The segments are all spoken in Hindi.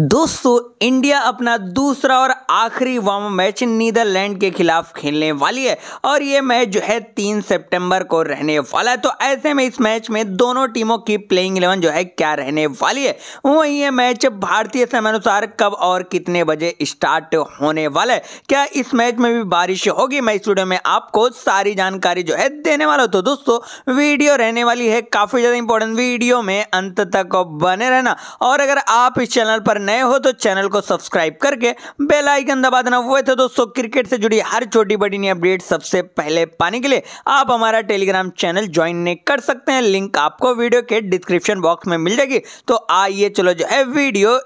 दोस्तों इंडिया अपना दूसरा और आखिरी वार्म मैच नीदरलैंड के खिलाफ खेलने वाली है और ये मैच जो है तीन सितंबर को रहने वाला है तो ऐसे में इस मैच में दोनों टीमों की प्लेइंग इलेवन जो है क्या रहने वाली है वहीं ये मैच भारतीय समयानुसार कब और कितने बजे स्टार्ट होने वाला है क्या इस मैच में भी बारिश होगी मैं स्टूडियो में आपको सारी जानकारी जो है देने वाला तो दोस्तों वीडियो रहने वाली है काफी ज्यादा इंपॉर्टेंट वीडियो में अंत तक बने रहना और अगर आप इस चैनल पर नए हो तो चैनल को सब्सक्राइब करके बेल आइकन दबा देना वो तो दोस्तों क्रिकेट से जुड़ी हर छोटी बड़ी नई अपडेट सबसे पहले पाने के लिए आप हमारा टेलीग्राम चैनल ज्वाइन नहीं कर सकते हैं लिंक आपको वीडियो के डिस्क्रिप्शन बॉक्स में मिल जाएगी तो आइए चलो जो है वीडियो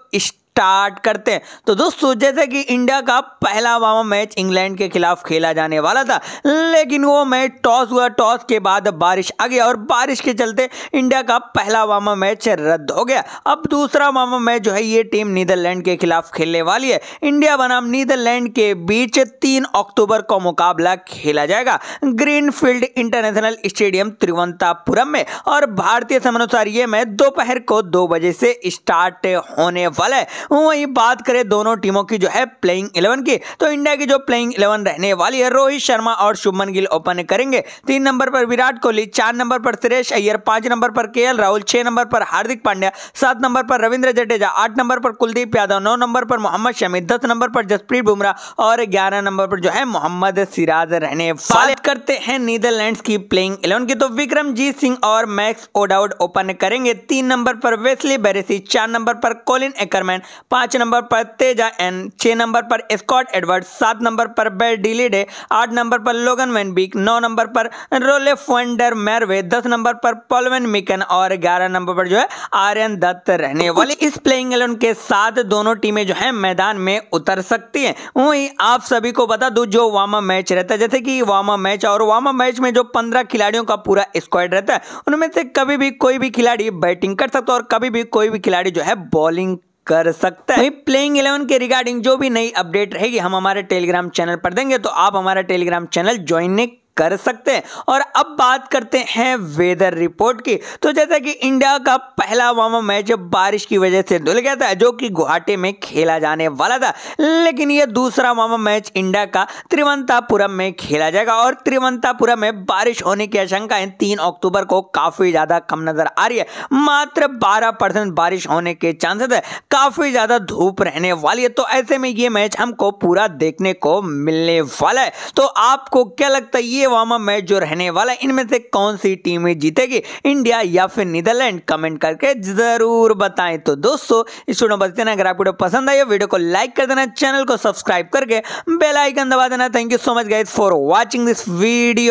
स्टार्ट करते हैं तो दोस्तों जैसे कि इंडिया का पहला वार्म मैच इंग्लैंड के खिलाफ खेला जाने वाला था लेकिन वो मैच टॉस हुआ टॉस के बाद बारिश आ गया और बारिश के चलते इंडिया का पहला वार्म मैच रद्द हो गया अब दूसरा वार्म मैच जो है ये टीम नीदरलैंड के खिलाफ खेलने वाली है इंडिया बनाम नीदरलैंड के बीच तीन अक्टूबर को मुकाबला खेला जाएगा ग्रीनफील्ड इंटरनेशनल स्टेडियम तिरुवंतापुरम में और भारतीय अनुसार ये मैच दोपहर को दो बजे से स्टार्ट होने वाला है वहीं बात करें दोनों टीमों की जो है प्लेइंग इलेवन की तो इंडिया की जो प्लेइंग इलेवन रहने वाली है रोहित शर्मा और शुभमन गिल ओपन करेंगे तीन नंबर पर विराट कोहली चार नंबर पर सुरेश अय्यर पांच नंबर पर के राहुल छह नंबर पर हार्दिक पांड्या सात नंबर पर रविंद्र जडेजा आठ नंबर पर कुलदीप यादव नौ नंबर पर मोहम्मद शमी दस नंबर पर जसप्रीत बुमराह और ग्यारह नंबर पर जो है मोहम्मद सिराज रहने वाले करते हैं नीदरलैंड की प्लेइंग इलेवन की तो विक्रमजीत सिंह और मैक्स ओडाउड ओपन करेंगे तीन नंबर पर वेस्ली बेरेसी चार नंबर पर कोलिन एकरमैन पाँच नंबर पर तेजा एन छः नंबर पर स्कॉट एडवर्ड सात नंबर पर बेल बेडिलीडे आठ नंबर पर लोगन वैन बीक नौ नंबर पर रोले वंडर मैरवे दस नंबर पर पॉलवेन मिकन और ग्यारह नंबर पर जो है आर्यन दत्त रहने वाले इस प्लेइंग एलेवन के साथ दोनों टीमें जो है मैदान में उतर सकती हैं वहीं आप सभी को बता दू जो वामा मैच रहता है जैसे कि वामा मैच और वामा मैच में जो पंद्रह खिलाड़ियों का पूरा स्क्वाड रहता है उनमें से कभी भी कोई भी खिलाड़ी बैटिंग कर सकता है और कभी भी कोई भी खिलाड़ी जो है बॉलिंग कर सकता है प्लेइंग इलेवन के रिगार्डिंग जो भी नई अपडेट रहेगी हम हमारे टेलीग्राम चैनल पर देंगे तो आप हमारा टेलीग्राम चैनल ज्वाइन कर सकते हैं और अब बात करते हैं वेदर रिपोर्ट की तो जैसा कि इंडिया का पहला वामा मैच बारिश की वजह से धुल गया था जो कि गुवाहाटी में खेला जाने वाला था लेकिन यह दूसरा वामा मैच इंडिया का त्रिवंतापुरम में खेला जाएगा और त्रिवंतापुरम में बारिश होने की आशंकाएं तीन अक्टूबर को काफी ज्यादा कम नजर आ रही है मात्र बारह परसेंट बारिश होने के चांसेस है काफी ज्यादा धूप रहने वाली है तो ऐसे में ये मैच हमको पूरा देखने को मिलने वाला है तो आपको क्या लगता है ये ये वार्म मैच जो रहने वाला इनमें से कौन सी टीमें जीतेगी इंडिया या फिर नीदरलैंड कमेंट करके जरूर बताएं तो दोस्तों इस वीडियो बस देना अगर आप वीडियो पसंद आई वीडियो को लाइक कर देना चैनल को सब्सक्राइब करके बेलाइकन दबा देना thank you so much guys for watching this video